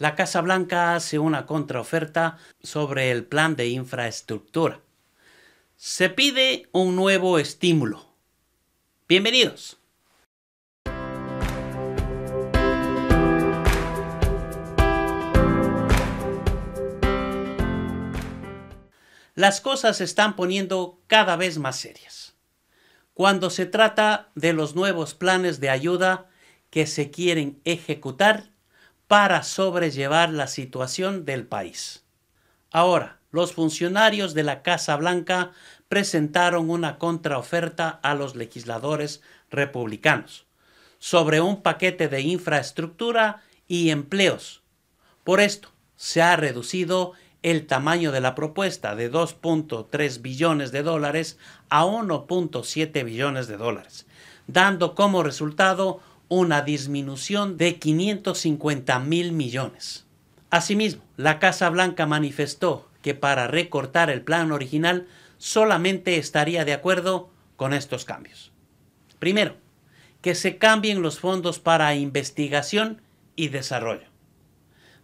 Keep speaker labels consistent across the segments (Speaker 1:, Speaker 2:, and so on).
Speaker 1: la Casa Blanca hace una contraoferta sobre el plan de infraestructura. Se pide un nuevo estímulo. Bienvenidos. Las cosas se están poniendo cada vez más serias. Cuando se trata de los nuevos planes de ayuda que se quieren ejecutar para sobrellevar la situación del país. Ahora, los funcionarios de la Casa Blanca presentaron una contraoferta a los legisladores republicanos sobre un paquete de infraestructura y empleos. Por esto, se ha reducido el tamaño de la propuesta de 2.3 billones de dólares a 1.7 billones de dólares, dando como resultado una disminución de 550 mil millones. Asimismo, la Casa Blanca manifestó que para recortar el plan original solamente estaría de acuerdo con estos cambios. Primero, que se cambien los fondos para investigación y desarrollo.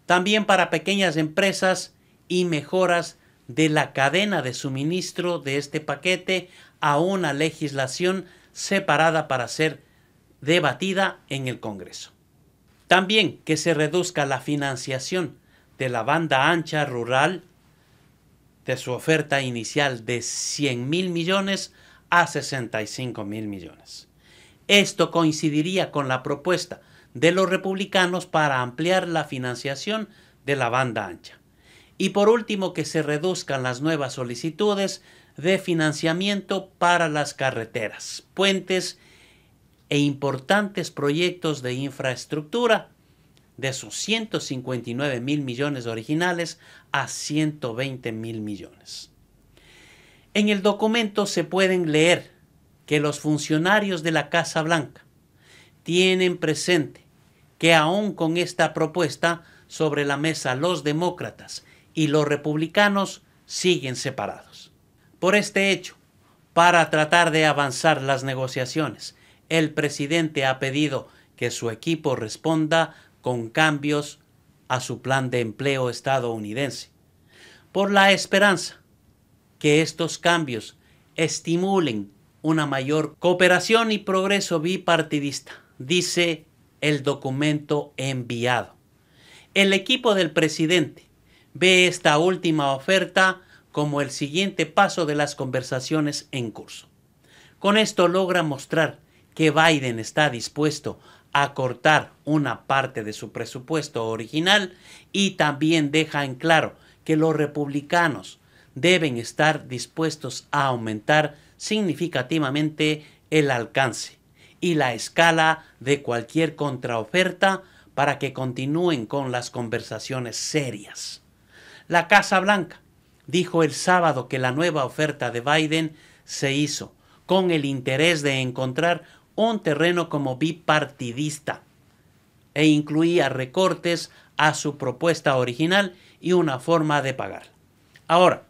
Speaker 1: También para pequeñas empresas y mejoras de la cadena de suministro de este paquete a una legislación separada para ser debatida en el Congreso. También que se reduzca la financiación de la banda ancha rural de su oferta inicial de 100 mil millones a 65 mil millones. Esto coincidiría con la propuesta de los republicanos para ampliar la financiación de la banda ancha. Y por último, que se reduzcan las nuevas solicitudes de financiamiento para las carreteras, puentes e importantes proyectos de infraestructura de sus 159 mil millones originales a 120 mil millones. En el documento se pueden leer que los funcionarios de la Casa Blanca tienen presente que aún con esta propuesta sobre la mesa los demócratas y los republicanos siguen separados. Por este hecho, para tratar de avanzar las negociaciones el presidente ha pedido que su equipo responda con cambios a su plan de empleo estadounidense, por la esperanza que estos cambios estimulen una mayor cooperación y progreso bipartidista, dice el documento enviado. El equipo del presidente ve esta última oferta como el siguiente paso de las conversaciones en curso. Con esto logra mostrar que Biden está dispuesto a cortar una parte de su presupuesto original y también deja en claro que los republicanos deben estar dispuestos a aumentar significativamente el alcance y la escala de cualquier contraoferta para que continúen con las conversaciones serias. La Casa Blanca dijo el sábado que la nueva oferta de Biden se hizo con el interés de encontrar un terreno como bipartidista e incluía recortes a su propuesta original y una forma de pagar. Ahora,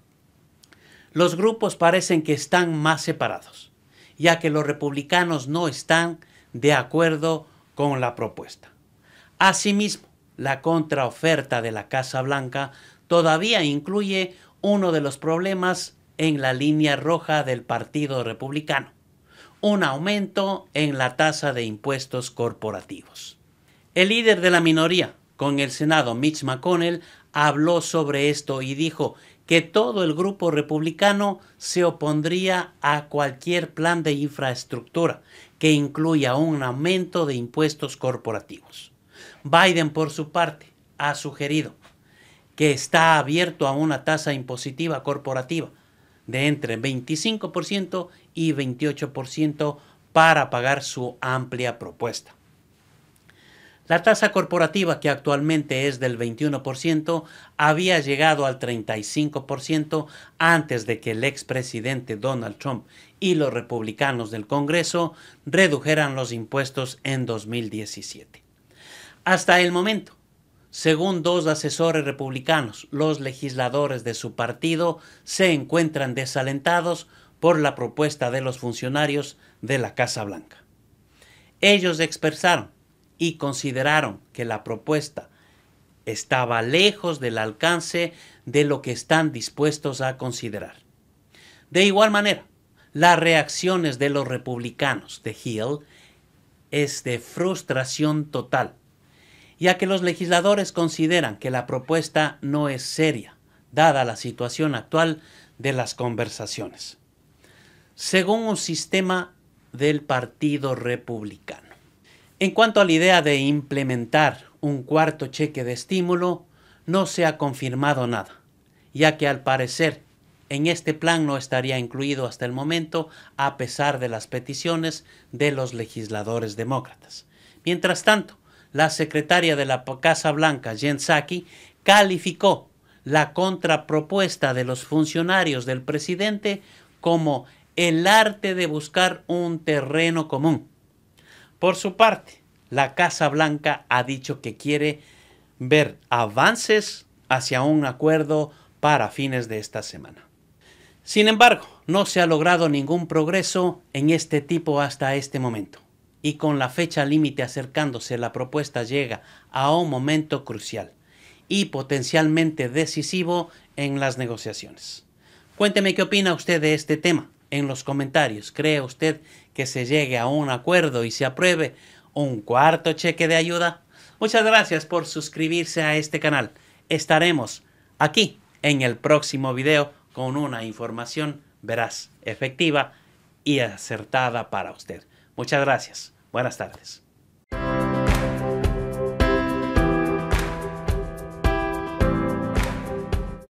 Speaker 1: los grupos parecen que están más separados, ya que los republicanos no están de acuerdo con la propuesta. Asimismo, la contraoferta de la Casa Blanca todavía incluye uno de los problemas en la línea roja del Partido Republicano, un aumento en la tasa de impuestos corporativos. El líder de la minoría con el Senado, Mitch McConnell, habló sobre esto y dijo que todo el grupo republicano se opondría a cualquier plan de infraestructura que incluya un aumento de impuestos corporativos. Biden, por su parte, ha sugerido que está abierto a una tasa impositiva corporativa de entre 25% y 28% para pagar su amplia propuesta. La tasa corporativa, que actualmente es del 21%, había llegado al 35% antes de que el expresidente Donald Trump y los republicanos del Congreso redujeran los impuestos en 2017. Hasta el momento, según dos asesores republicanos, los legisladores de su partido se encuentran desalentados por la propuesta de los funcionarios de la Casa Blanca. Ellos expresaron y consideraron que la propuesta estaba lejos del alcance de lo que están dispuestos a considerar. De igual manera, las reacciones de los republicanos de Hill es de frustración total ya que los legisladores consideran que la propuesta no es seria, dada la situación actual de las conversaciones, según un sistema del Partido Republicano. En cuanto a la idea de implementar un cuarto cheque de estímulo, no se ha confirmado nada, ya que al parecer en este plan no estaría incluido hasta el momento, a pesar de las peticiones de los legisladores demócratas. Mientras tanto, la secretaria de la Casa Blanca, Jen Psaki, calificó la contrapropuesta de los funcionarios del presidente como el arte de buscar un terreno común. Por su parte, la Casa Blanca ha dicho que quiere ver avances hacia un acuerdo para fines de esta semana. Sin embargo, no se ha logrado ningún progreso en este tipo hasta este momento y con la fecha límite acercándose la propuesta llega a un momento crucial y potencialmente decisivo en las negociaciones. Cuénteme qué opina usted de este tema en los comentarios. ¿Cree usted que se llegue a un acuerdo y se apruebe un cuarto cheque de ayuda? Muchas gracias por suscribirse a este canal. Estaremos aquí en el próximo video con una información veraz, efectiva y acertada para usted. Muchas gracias. Buenas tardes.